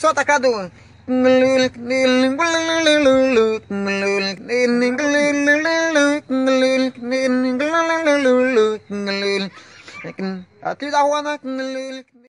Sota kadu. At least I wanna